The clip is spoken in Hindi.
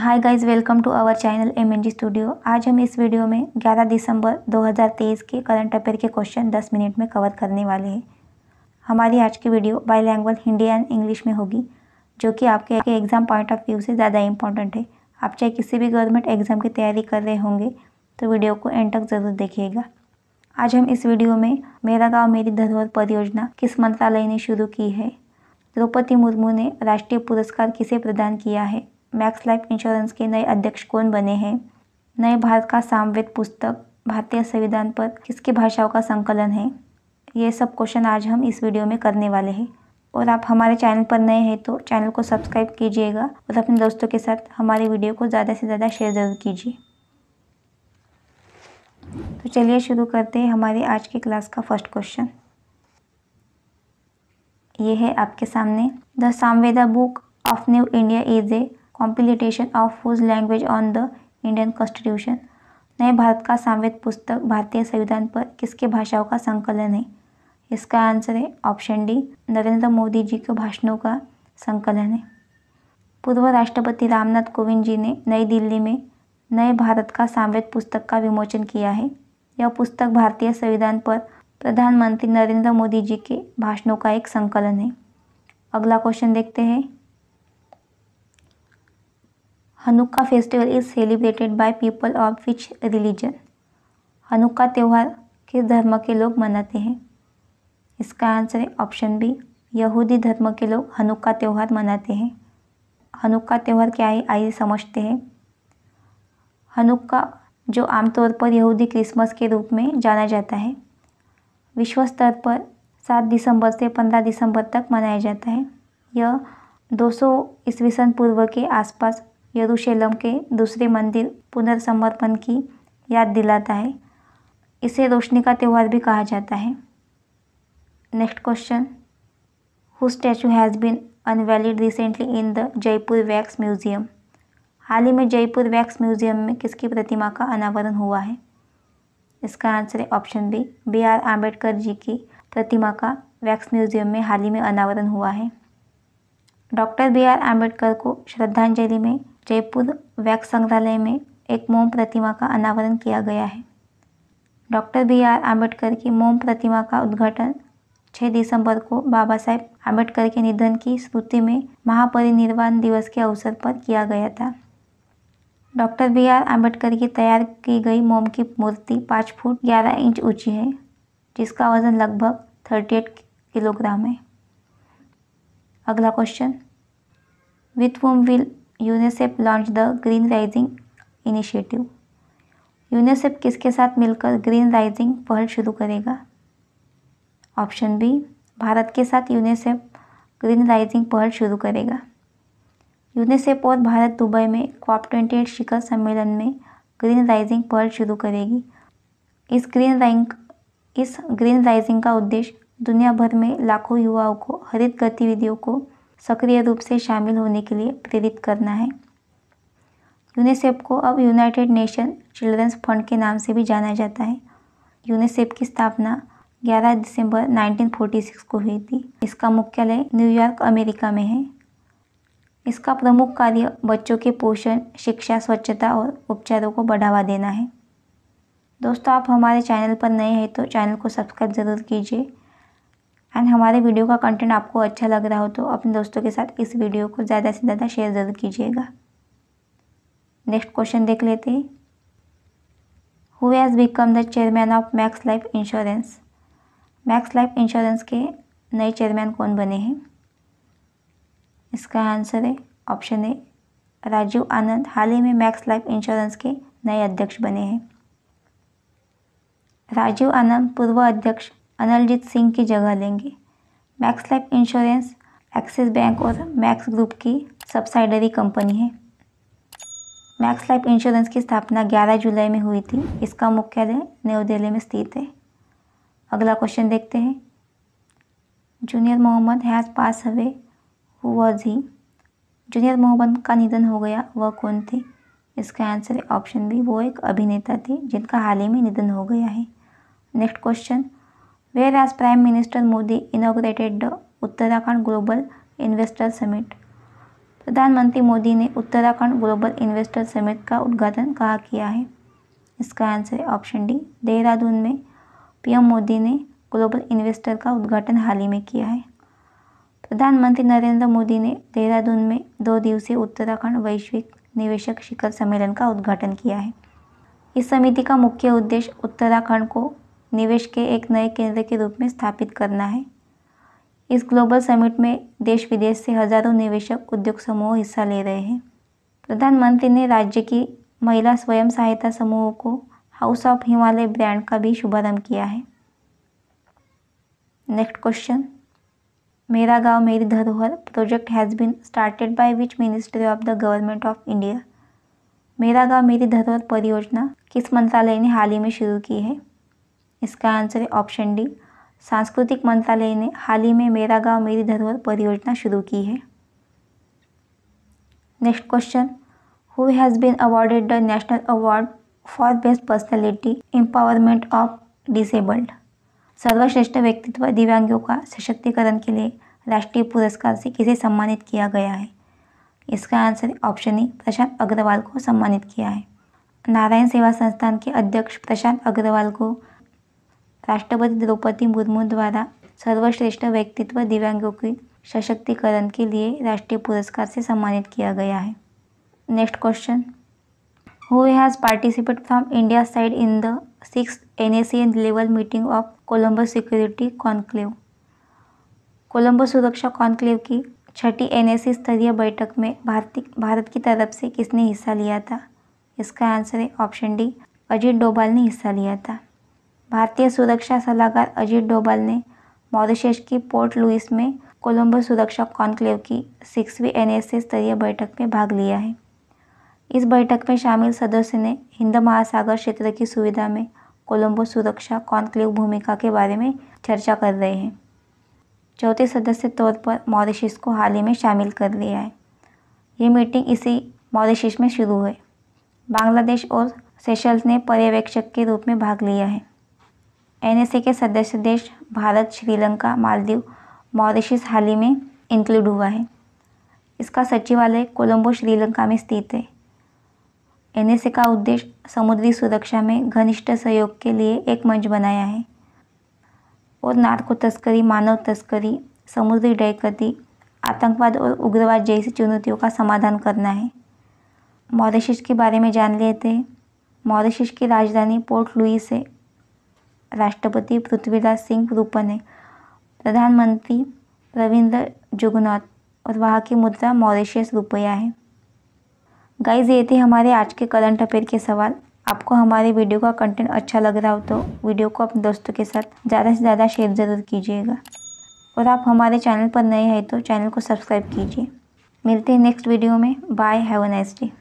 Hi guys welcome to our channel M N G studio आज हम इस वीडियो में 11 दिसंबर 2023 के करंट अफेयर के क्वेश्चन 10 मिनट में कवर करने वाले हैं हमारी आज की video bilingual Hindi and English में होगी जो कि आपके एग्ज़ाम पॉइंट ऑफ व्यू से ज़्यादा इंपॉर्टेंट है आप चाहे किसी भी गवर्नमेंट एग्ज़ाम की तैयारी कर रहे होंगे तो वीडियो को एंड तक ज़रूर देखिएगा आज हम इस वीडियो में मेरा गाँव मेरी धरोहर परियोजना किस मंत्रालय ने शुरू की है द्रौपदी मुर्मू ने राष्ट्रीय पुरस्कार किसे प्रदान किया है मैक्स लाइफ इंश्योरेंस के नए अध्यक्ष कौन बने हैं नए भारत का सामवेद पुस्तक भारतीय संविधान पर किसकी भाषाओं का संकलन है ये सब क्वेश्चन आज हम इस वीडियो में करने वाले हैं और आप हमारे चैनल पर नए हैं तो चैनल को सब्सक्राइब कीजिएगा और अपने दोस्तों के साथ हमारे वीडियो को ज़्यादा से ज़्यादा शेयर ज़रूर कीजिए तो चलिए शुरू करते हैं हमारे आज की क्लास का फर्स्ट क्वेश्चन ये है आपके सामने the Samaveda book of new India is a compilation of views language on the Indian constitution नए भारत का सामवेद पुस्तक भारतीय संविधान पर किसके भाषाओं का संकलन है इसका आंसर है ऑप्शन डी नरेंद्र मोदी जी के भाषणों का संकलन है पूर्व राष्ट्रपति रामनाथ कोविंद जी ने नई दिल्ली में नए भारत का सामवेद पुस्तक का विमोचन किया है यह पुस्तक भारतीय संविधान पर प्रधानमंत्री नरेंद्र मोदी जी के भाषणों का एक संकलन है अगला क्वेश्चन देखते हैं Hanukkah festival is celebrated by people of which religion Hanukkah त्यौहार किस धर्म के लोग मनाते हैं इसका आंसर है ऑप्शन बी यहूदी धर्म के लोग हनुक्का त्यौहार मनाते हैं हनुक्का त्यौहार क्या है आइए समझते हैं हनुक्का जो आमतौर पर यहूदी क्रिसमस के रूप में जाना जाता है विश्व स्तर पर सात दिसंबर से पंद्रह दिसंबर तक मनाया जाता है यह 200 सौ ईस्वी सन पूर्व के आसपास यरूशलेम के दूसरे मंदिर पुनर्समर्पण की याद दिलाता है इसे रोशनी का त्यौहार भी कहा जाता है next question who statue has been unveiled recently in the Jaipur wax museum हाल ही में जयपुर वैक्स म्यूज़ियम में किसकी प्रतिमा का अनावरण हुआ है इसका आंसर है option B B R Ambedkar ji की प्रतिमा का वैक्स म्यूज़ियम में हाल ही में अनावरण हुआ है डॉक्टर बी आर अम्बेडकर को श्रद्धांजलि में जयपुर वैक्स संग्रहालय में एक मोम प्रतिमा का अनावरण किया गया है डॉक्टर बी आर अम्बेडकर की मोम प्रतिमा का उद्घाटन 6 दिसंबर को बाबा साहेब अम्बेडकर के निधन की स्मृति में महापरिनिर्वाण दिवस के अवसर पर किया गया था डॉक्टर बी आर अम्बेडकर की तैयार की गई मोम की मूर्ति पाँच फुट ग्यारह इंच ऊंची है जिसका वज़न लगभग थर्टी एट किलोग्राम है अगला question with whom will UNICEF launch the green rising initiative UNICEF किसके साथ मिलकर ग्रीन राइजिंग पहल शुरू करेगा ऑप्शन बी भारत के साथ यूनिसेफ ग्रीन राइजिंग पहल शुरू करेगा यूनिसेफ और भारत दुबई में क्वाप ट्वेंटी एट शिखर सम्मेलन में ग्रीन राइजिंग पहल शुरू करेगी इस ग्रीन राइंग इस ग्रीन राइजिंग का उद्देश्य दुनिया भर में लाखों युवाओं को हरित गतिविधियों को सक्रिय रूप से शामिल होने के लिए प्रेरित करना है यूनिसेफ को अब यूनाइटेड नेशन चिल्ड्रंस फंड के नाम से भी जाना जाता है यूनिसेफ की स्थापना 11 दिसंबर 1946 को हुई थी इसका मुख्यालय न्यूयॉर्क अमेरिका में है इसका प्रमुख कार्य बच्चों के पोषण शिक्षा स्वच्छता और उपचारों को बढ़ावा देना है दोस्तों आप हमारे चैनल पर नए हैं तो चैनल को सब्सक्राइब ज़रूर कीजिए एंड हमारे वीडियो का कंटेंट आपको अच्छा लग रहा हो तो अपने दोस्तों के साथ इस वीडियो को ज़्यादा से ज़्यादा शेयर ज़रूर कीजिएगा नेक्स्ट क्वेश्चन देख लेते हैं who has become the chairman of Max Life Insurance Max Life Insurance के नए चेयरमैन कौन बने हैं इसका आंसर है ऑप्शन ए राजीव आनंद हाल ही में मैक्स लाइफ इंश्योरेंस के नए अध्यक्ष बने हैं राजीव आनंद पूर्व अध्यक्ष अनलजीत सिंह की जगह लेंगे Max Life Insurance Axis Bank और मैक्स ग्रुप की सब्साइडरी कंपनी है मैक्स लाइफ इंश्योरेंस की स्थापना 11 जुलाई में हुई थी इसका मुख्यालय नई दिल्ली में स्थित है अगला क्वेश्चन देखते हैं junior Mohammad has pass away who was he junior Mohammad का निधन हो गया वह कौन थे इसका आंसर है ऑप्शन बी वो एक अभिनेता थे जिनका हाल ही में निधन हो गया है next question Whereas Prime Minister Modi inaugurated the Uttarakhand Global Investor Summit. प्रधानमंत्री मोदी ने उत्तराखंड ग्लोबल इन्वेस्टर समिट का उद्घाटन कहाँ किया है इसका आंसर है ऑप्शन डी देहरादून में पीएम मोदी ने ग्लोबल इन्वेस्टर का उद्घाटन हाल ही में किया है प्रधानमंत्री नरेंद्र मोदी ने देहरादून में दो दिवसीय उत्तराखंड वैश्विक निवेशक शिखर सम्मेलन का उद्घाटन किया है इस समिति का मुख्य उद्देश्य उत्तराखंड को निवेश के एक नए केंद्र के रूप में स्थापित करना है इस ग्लोबल समिट में देश विदेश से हजारों निवेशक उद्योग समूह हिस्सा ले रहे हैं प्रधानमंत्री ने राज्य की महिला स्वयं सहायता समूहों को हाउस ऑफ हिमालय ब्रांड का भी शुभारंभ किया है नेक्स्ट क्वेश्चन मेरा गांव मेरी धरोहर project has been started by which ministry of the government of India मेरा गांव मेरी धरोहर परियोजना किस मंत्रालय ने हाल ही में शुरू की है इसका आंसर है ऑप्शन डी सांस्कृतिक मंत्रालय ने हाल ही में मेरा गांव मेरी धरोहर परियोजना शुरू की है next question who has been awarded the national award for best personality empowerment of disabled सर्वश्रेष्ठ व्यक्तित्व दिव्यांगों का सशक्तिकरण के लिए राष्ट्रीय पुरस्कार से किसे सम्मानित किया गया है इसका answer option A Prashant Agarwal को सम्मानित किया है नारायण सेवा संस्थान के अध्यक्ष प्रशांत अग्रवाल को राष्ट्रपति द्रौपदी मुर्मू द्वारा सर्वश्रेष्ठ व्यक्तित्व दिव्यांगों की सशक्तिकरण के लिए राष्ट्रीय पुरस्कार से सम्मानित किया गया है next question who has participate from India side in the six N level meeting of Colombo security conclave Colombo सुरक्षा कॉन्क्लेव की छठी एन स्तरीय बैठक में भारतीय भारत की तरफ से किसने हिस्सा लिया था इसका आंसर है ऑप्शन डी अजीत डोभाल ने हिस्सा लिया था भारतीय सुरक्षा सलाहकार अजीत डोभाल ने मॉरिशस की पोर्ट लुइस में कोलंबो सुरक्षा कॉन्क्लेव की सिक्सवीं एनएसए स्तरीय बैठक में भाग लिया है इस बैठक में शामिल सदस्य ने हिंद महासागर क्षेत्र की सुविधा में कोलंबो सुरक्षा कॉन्क्लेव भूमिका के बारे में चर्चा कर रहे हैं चौथे सदस्य तौर पर मॉरिशस को हाल ही में शामिल कर लिया है ये मीटिंग इसी मॉरिशस में शुरू हुई बांग्लादेश और सेशल्स ने पर्यवेक्षक के रूप में भाग लिया है एनएसए के सदस्य देश भारत श्रीलंका मालदीव मॉरिशस हाल ही में इंक्लूड हुआ है इसका सचिवालय कोलंबो श्रीलंका में स्थित है एनएसए का उद्देश्य समुद्री सुरक्षा में घनिष्ठ सहयोग के लिए एक मंच बनाया है और नारको तस्करी मानव तस्करी समुद्री डयकती आतंकवाद और उग्रवाद जैसी चुनौतियों का समाधान करना है मॉरिशस के बारे में जान लेते हैं मॉरिशस की राजधानी पोर्ट लुइस है राष्ट्रपति पृथ्वीराज सिंह रूपन प्रधानमंत्री रविंद्र जुगनौथ और वहाँ की मुद्रा मॉरिशियस रुपया है गाइज ये थे हमारे आज के करंट अफेयर के सवाल आपको हमारे वीडियो का कंटेंट अच्छा लग रहा हो तो वीडियो को अपने दोस्तों के साथ ज़्यादा से ज़्यादा शेयर ज़रूर कीजिएगा और आप हमारे चैनल पर नए हैं तो चैनल को सब्सक्राइब कीजिए मिलते हैं नेक्स्ट वीडियो में bye have a nice day